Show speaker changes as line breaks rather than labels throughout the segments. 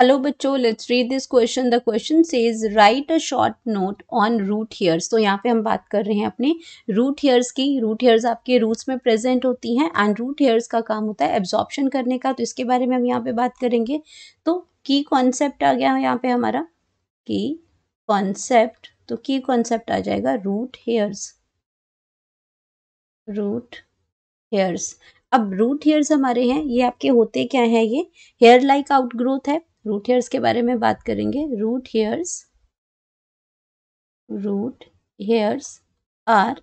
hello बच्चों let's this question the question question is write a short note on root hairs तो यहाँ पे हम बात कर रहे हैं अपने रूट हेयर्स की रूट हेयर्स आपके रूट्स में प्रेजेंट होती हैं एंड रूट हेयर्स का काम होता है absorption करने का तो इसके बारे में हम यहाँ पे बात करेंगे तो की कॉन्सेप्ट आ गया यहाँ पे हमारा की कॉन्सेप्ट तो की कॉन्सेप्ट आ जाएगा रूट हेयर्स रूट हेयर्स अब रूट हेयर्स हमारे हैं ये आपके होते क्या हैं ये हेयर लाइक आउट ग्रोथ है रूट हेयर्स के बारे में बात करेंगे root hairs
root hairs are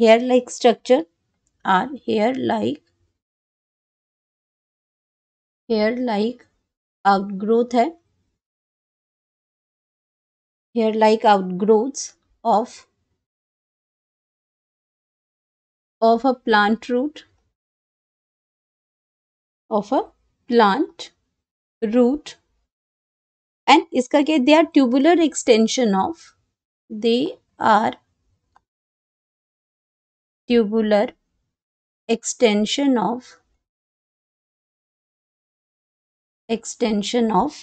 hair like structure are hair like hair like outgrowth है hair like outgrowths of of a plant root of a plant root and इसका क्या they are tubular extension of they are tubular extension of extension of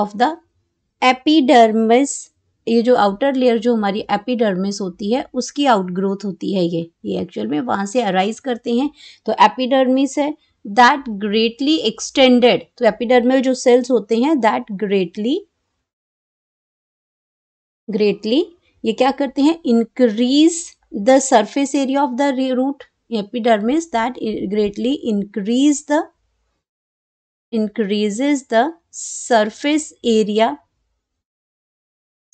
of the
epidermis ये जो outer layer जो हमारी epidermis होती है उसकी outgrowth होती है ये ये एक्चुअल में वहाँ से अराइज करते हैं तो एपीडर्मिस है दैट ग्रेटली एक्सटेंडेड तो एपिडर्मल जो सेल्स होते हैं दैट ग्रेटली ग्रेटली ये क्या करते हैं increase the surface area of the root epidermis that greatly increase the increases the surface area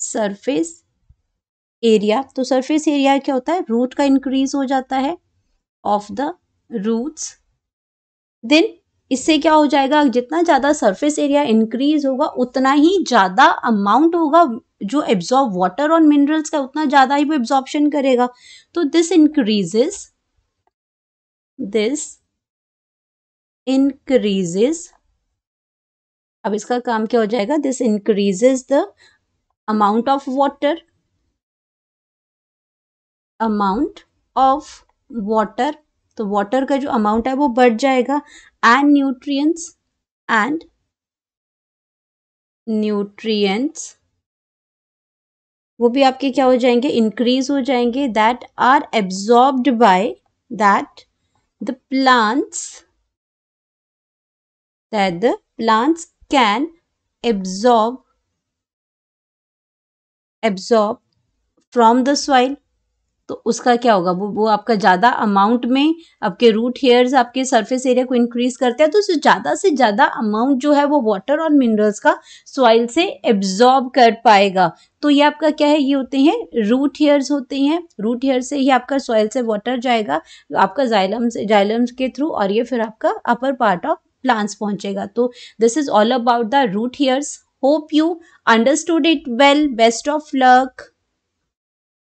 surface area तो सर्फेस एरिया क्या होता है रूट का इंक्रीज हो जाता है ऑफ द रूट्स देन इससे क्या हो जाएगा जितना ज़्यादा सरफेस एरिया इंक्रीज होगा उतना ही ज़्यादा अमाउंट होगा जो एब्जॉर्ब वाटर और मिनरल्स का उतना ज़्यादा ही वो एब्जॉर्बशन करेगा तो दिस इंक्रीजेस दिस इंक्रीजेस अब इसका काम क्या हो जाएगा this increases the amount of water amount of water तो वाटर का जो अमाउंट है वो बढ़ जाएगा एंड न्यूट्रिएंट्स एंड न्यूट्रिएंट्स वो भी आपके क्या हो जाएंगे इंक्रीज हो जाएंगे that are absorbed by that the plants that the plants can absorb absorb from the soil तो उसका क्या होगा वो वो आपका ज़्यादा अमाउंट में आपके रूट हेयर्स आपके सरफेस एरिया को इंक्रीज़ करते हैं तो उससे ज़्यादा से ज़्यादा अमाउंट जो है वो वाटर और मिनरल्स का सॉइल से एब्जॉर्ब कर पाएगा तो ये आपका क्या है ये होते हैं रूट हेयर्स होते हैं रूट हेयर से ही आपका सॉइल से वाटर जाएगा आपका जाइलम से जाइलम के थ्रू और ये फिर आपका अपर पार्ट ऑफ प्लांट्स पहुंचेगा तो this is all about the root hairs hope you understood it well best of luck